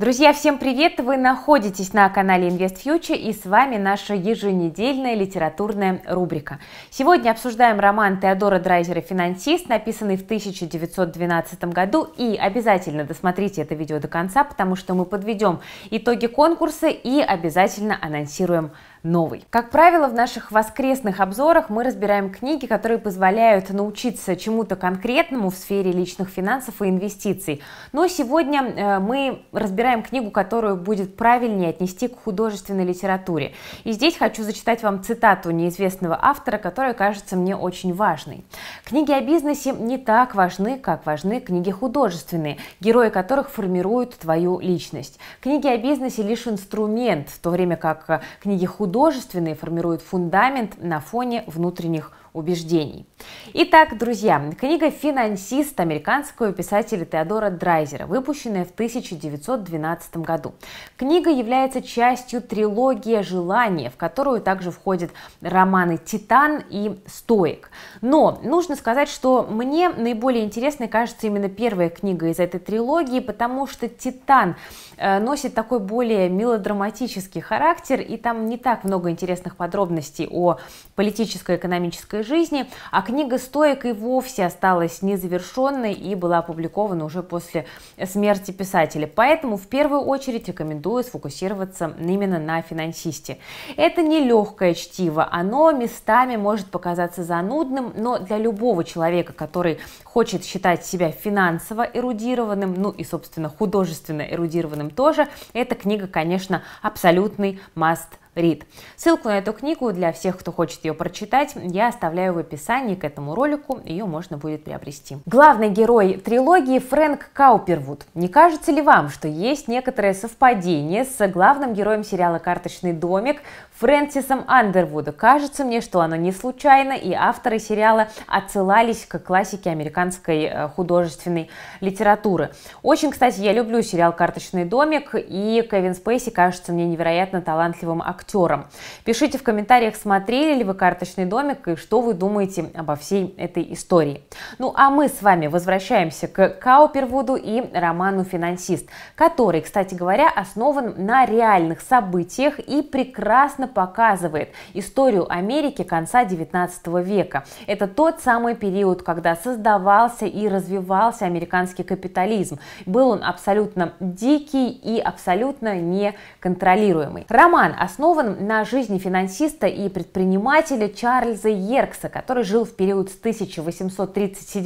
Друзья, всем привет! Вы находитесь на канале Invest Future и с вами наша еженедельная литературная рубрика. Сегодня обсуждаем роман Теодора Драйзера «Финансист», написанный в 1912 году. И обязательно досмотрите это видео до конца, потому что мы подведем итоги конкурса и обязательно анонсируем новый. Как правило, в наших воскресных обзорах мы разбираем книги, которые позволяют научиться чему-то конкретному в сфере личных финансов и инвестиций. Но сегодня э, мы разбираем книгу, которую будет правильнее отнести к художественной литературе. И здесь хочу зачитать вам цитату неизвестного автора, которая кажется мне очень важной. Книги о бизнесе не так важны, как важны книги художественные, герои которых формируют твою личность. Книги о бизнесе лишь инструмент, в то время как э, книги художественные художественные формируют фундамент на фоне внутренних убеждений. Итак, друзья, книга «Финансист» американского писателя Теодора Драйзера, выпущенная в 1912 году. Книга является частью трилогии «Желание», в которую также входят романы «Титан» и «Стоик». Но нужно сказать, что мне наиболее интересной кажется именно первая книга из этой трилогии, потому что «Титан» э, носит такой более мелодраматический характер, и там не так много интересных подробностей о политической и экономической светской жизни, а книга стоек и вовсе осталась незавершенной и была опубликована уже после смерти писателя. Поэтому в первую очередь рекомендую сфокусироваться именно на финансисте. Это нелегкое чтиво, оно местами может показаться занудным, но для любого человека, который хочет считать себя финансово эрудированным, ну и, собственно, художественно эрудированным тоже, эта книга, конечно, абсолютный must Рид. Ссылку на эту книгу для всех, кто хочет ее прочитать, я оставляю в описании к этому ролику, ее можно будет приобрести. Главный герой трилогии Фрэнк Каупервуд. Не кажется ли вам, что есть некоторое совпадение с главным героем сериала «Карточный домик» Фрэнсисом Андервуда? Кажется мне, что оно не случайно, и авторы сериала отсылались к классике американской э, художественной литературы. Очень, кстати, я люблю сериал «Карточный домик», и Кевин Спейси кажется мне невероятно талантливым актером актером. Пишите в комментариях, смотрели ли вы «Карточный домик» и что вы думаете обо всей этой истории. Ну а мы с вами возвращаемся к Каупервуду и роману «Финансист», который, кстати говоря, основан на реальных событиях и прекрасно показывает историю Америки конца 19 века. Это тот самый период, когда создавался и развивался американский капитализм. Был он абсолютно дикий и абсолютно неконтролируемый. Роман основан основан на жизни финансиста и предпринимателя Чарльза Еркса, который жил в период с 1837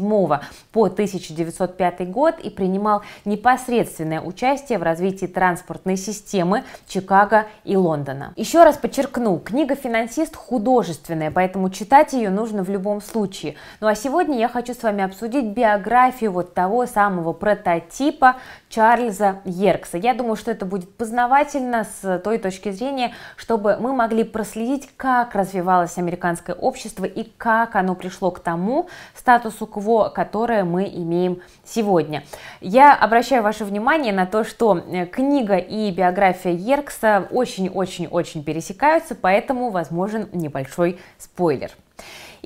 по 1905 год и принимал непосредственное участие в развитии транспортной системы Чикаго и Лондона. Еще раз подчеркну, книга «Финансист» художественная, поэтому читать ее нужно в любом случае. Ну а сегодня я хочу с вами обсудить биографию вот того самого прототипа Чарльза Еркса. Я думаю, что это будет познавательно с той точки зрения, чтобы мы могли проследить, как развивалось американское общество и как оно пришло к тому статусу кво, которое мы имеем сегодня. Я обращаю ваше внимание на то, что э, книга и биография Еркса очень-очень-очень пересекаются, поэтому возможен небольшой спойлер.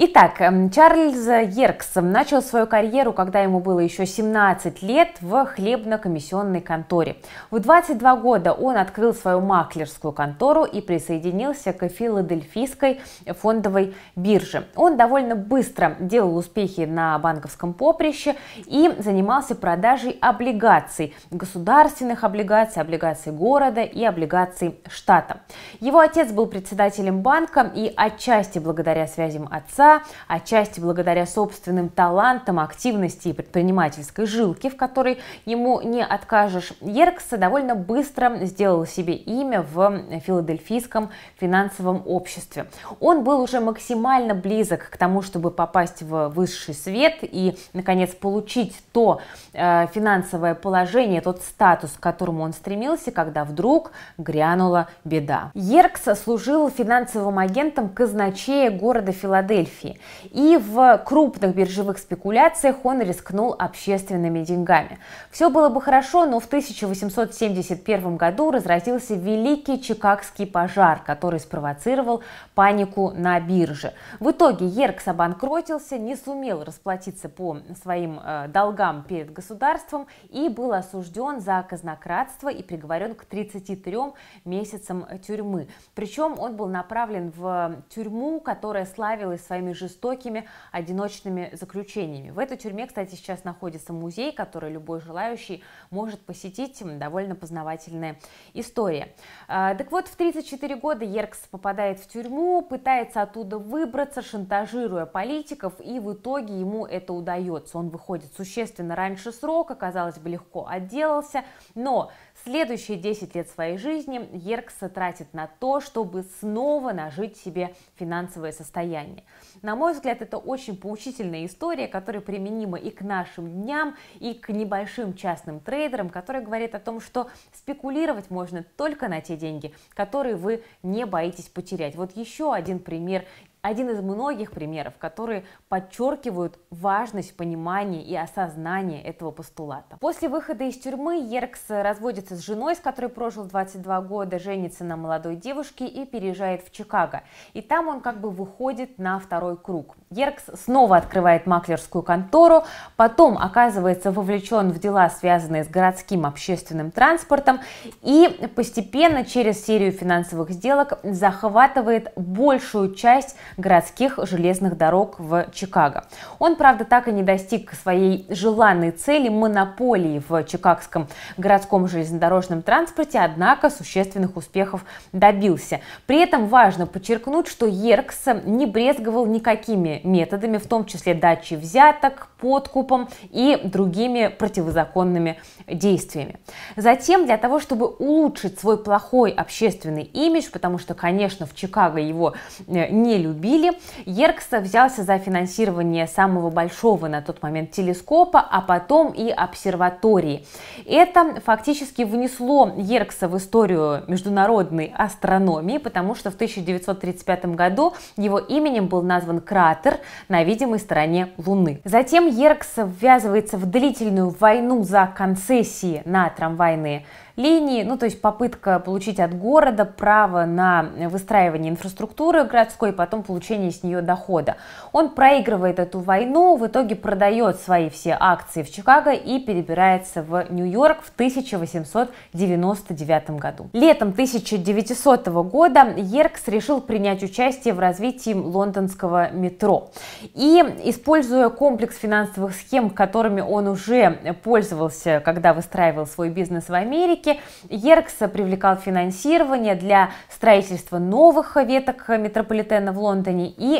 Итак, эм, Чарльз Еркс начал свою карьеру, когда ему было еще 17 лет, в хлебно-комиссионной конторе. В 22 года он открыл свою маклерскую контору и присоединился к филадельфийской фондовой бирже. Он довольно быстро делал успехи на банковском поприще и занимался продажей облигаций, государственных облигаций, облигаций города и облигаций штата. Его отец был председателем банка и отчасти благодаря связям отца труда, отчасти благодаря собственным талантам, активности и предпринимательской жилке, в которой ему не откажешь, Еркс довольно быстро сделал себе имя в филадельфийском финансовом обществе. Он был уже максимально близок к тому, чтобы попасть в высший свет и, наконец, получить то э, финансовое положение, тот статус, к которому он стремился, когда вдруг грянула беда. Еркс служил финансовым агентом казначея города Филадельфии Мерфи. И в крупных биржевых спекуляциях он рискнул общественными деньгами. Все было бы хорошо, но в 1871 году разразился Великий Чикагский пожар, который спровоцировал панику на бирже. В итоге Еркс обанкротился, не сумел расплатиться по своим э, долгам перед государством и был осужден за казнократство и приговорен к 33 месяцам тюрьмы. Причем он был направлен в тюрьму, которая славилась своими самыми жестокими одиночными заключениями. В этой тюрьме, кстати, сейчас находится музей, который любой желающий может посетить. Довольно познавательная история. А, так вот, в 34 года Еркс попадает в тюрьму, пытается оттуда выбраться, шантажируя политиков, и в итоге ему это удается. Он выходит существенно раньше срока, казалось бы, легко отделался, но следующие 10 лет своей жизни Еркса тратит на то, чтобы снова нажить себе финансовое состояние. На мой взгляд, это очень поучительная история, которая применима и к нашим дням, и к небольшим частным трейдерам, которая говорит о том, что спекулировать можно только на те деньги, которые вы не боитесь потерять. Вот еще один пример один из многих примеров, которые подчеркивают важность понимания и осознания этого постулата. После выхода из тюрьмы Еркс разводится с женой, с которой прожил 22 года, женится на молодой девушке и переезжает в Чикаго. И там он как бы выходит на второй круг. Еркс снова открывает маклерскую контору, потом оказывается вовлечен в дела, связанные с городским общественным транспортом, и постепенно через серию финансовых сделок захватывает большую часть городских железных дорог в Чикаго. Он, правда, так и не достиг своей желанной цели монополии в чикагском городском железнодорожном транспорте, однако существенных успехов добился. При этом важно подчеркнуть, что Еркс не брезговал никакими методами, в том числе дачи взяток, подкупом и другими противозаконными действиями. Затем, для того, чтобы улучшить свой плохой общественный имидж, потому что, конечно, в Чикаго его э, не любят. Билли, Еркс взялся за финансирование самого большого на тот момент телескопа, а потом и обсерватории. Это фактически внесло Еркса в историю международной астрономии, потому что в 1935 году его именем был назван кратер на видимой стороне Луны. Затем Еркс ввязывается в длительную войну за концессии на трамвайные линии, ну то есть попытка получить от города право на выстраивание инфраструктуры городской, потом получения с нее дохода. Он проигрывает эту войну, в итоге продает свои все акции в Чикаго и перебирается в Нью-Йорк в 1899 году. Летом 1900 года Еркс решил принять участие в развитии лондонского метро. И, используя комплекс финансовых схем, которыми он уже пользовался, когда выстраивал свой бизнес в Америке, Еркс привлекал финансирование для строительства новых веток метрополитена в Лондоне, Лондоне и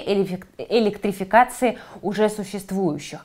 электрификации уже существующих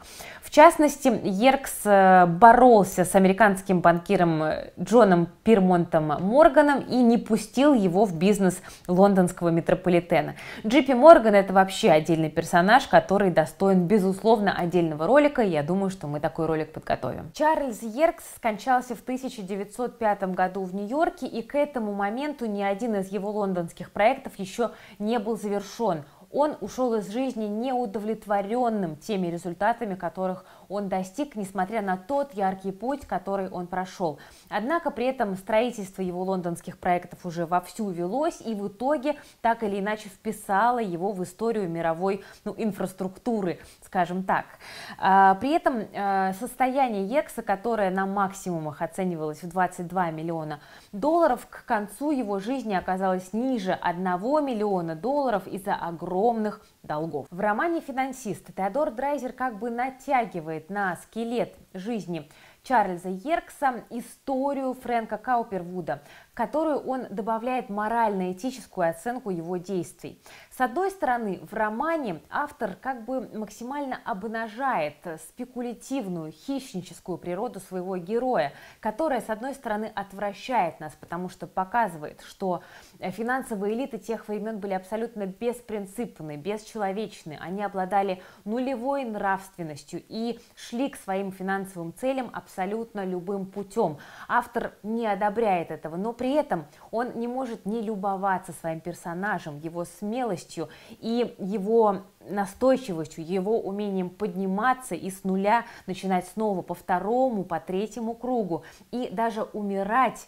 частности, Еркс э, боролся с американским банкиром э, Джоном Пирмонтом Морганом и не пустил его в бизнес лондонского метрополитена. Джипи Морган это вообще отдельный персонаж, который достоин, безусловно, отдельного ролика. Я думаю, что мы такой ролик подготовим. Чарльз Еркс скончался в 1905 году в Нью-Йорке, и к этому моменту ни один из его лондонских проектов еще не был завершен он ушел из жизни неудовлетворенным теми результатами, которых он достиг, несмотря на тот яркий путь, который он прошел. Однако при этом строительство его лондонских проектов уже вовсю велось и в итоге так или иначе вписало его в историю мировой ну, инфраструктуры, скажем так. А, при этом э, состояние Екса, которое на максимумах оценивалось в 22 миллиона долларов, к концу его жизни оказалось ниже 1 миллиона долларов из-за огромных долгов. В романе «Финансист» Теодор Драйзер как бы натягивает рассматривает на скелет жизни Чарльза Еркса историю Фрэнка Каупервуда, которую он добавляет морально-этическую оценку его действий. С одной стороны, в романе автор как бы максимально обнажает спекулятивную, хищническую природу своего героя, которая, с одной стороны, отвращает нас, потому что показывает, что э, финансовые элиты тех времен были абсолютно беспринципны, бесчеловечны, они обладали нулевой нравственностью и шли к своим финансовым целям абсолютно любым путем. Автор не одобряет этого, но при этом он не может не любоваться своим персонажем, его смелостью и его настойчивостью, его умением подниматься и с нуля начинать снова по второму, по третьему кругу и даже умирать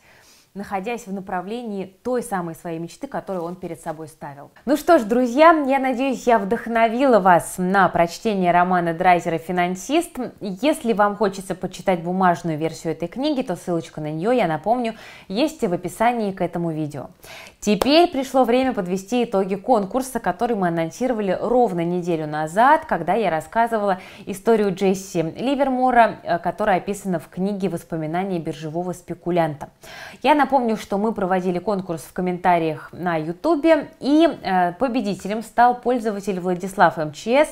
находясь в направлении той самой своей мечты, которую он перед собой ставил. Ну что ж, друзья, я надеюсь, я вдохновила вас на прочтение романа Драйзера «Финансист». Если вам хочется почитать бумажную версию этой книги, то ссылочка на нее, я напомню, есть в описании к этому видео. Теперь пришло время подвести итоги конкурса, который мы анонсировали ровно неделю назад, когда я рассказывала историю Джесси Ливермора, э, которая описана в книге «Воспоминания биржевого спекулянта». Я на напомню, что мы проводили конкурс в комментариях на YouTube, и э, победителем стал пользователь Владислав МЧС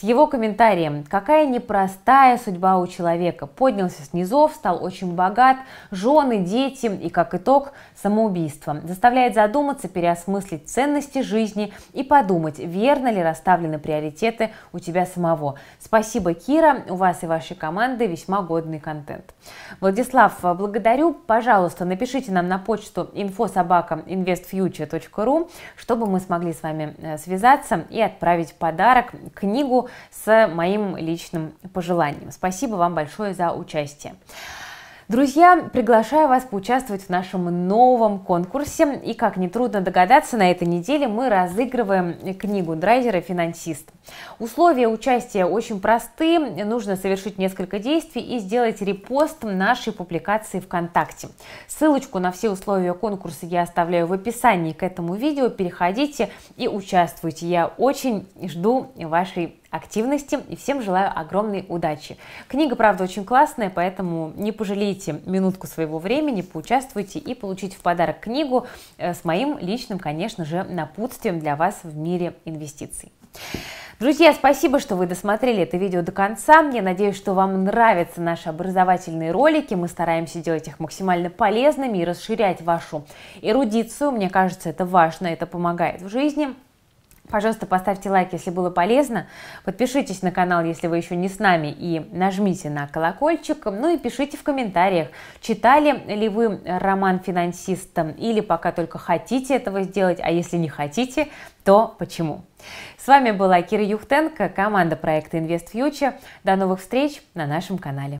с его комментарием «Какая непростая судьба у человека. Поднялся с низов, стал очень богат, жены, дети и, как итог, самоубийство. Заставляет задуматься, переосмыслить ценности жизни и подумать, верно ли расставлены приоритеты у тебя самого. Спасибо, Кира, у вас и вашей команды весьма годный контент». Владислав, благодарю. Пожалуйста, напишите нам на почту infosobaka.investfuture.ru, чтобы мы смогли с вами э, связаться и отправить подарок, книгу с моим личным пожеланием. Спасибо вам большое за участие. Друзья, приглашаю вас поучаствовать в нашем новом конкурсе. И как нетрудно догадаться, на этой неделе мы разыгрываем книгу драйзера «Финансист». Условия участия очень просты. Нужно совершить несколько действий и сделать репост нашей публикации ВКонтакте. Ссылочку на все условия конкурса я оставляю в описании к этому видео. Переходите и участвуйте. Я очень жду вашей активности и всем желаю огромной удачи. Книга, правда, очень классная, поэтому не пожалейте минутку своего времени, поучаствуйте и получите в подарок книгу э, с моим личным, конечно же, напутствием для вас в мире инвестиций. Друзья, спасибо, что вы досмотрели это видео до конца. Я надеюсь, что вам нравятся наши образовательные ролики. Мы стараемся делать их максимально полезными и расширять вашу эрудицию. Мне кажется, это важно, это помогает в жизни. Пожалуйста, поставьте лайк, если было полезно. Подпишитесь на канал, если вы еще не с нами, и нажмите на колокольчик. Ну и пишите в комментариях, читали ли вы роман финансиста или пока только хотите этого сделать, а если не хотите, то почему. С вами была Кира Юхтенко, команда проекта Invest Future. До новых встреч на нашем канале.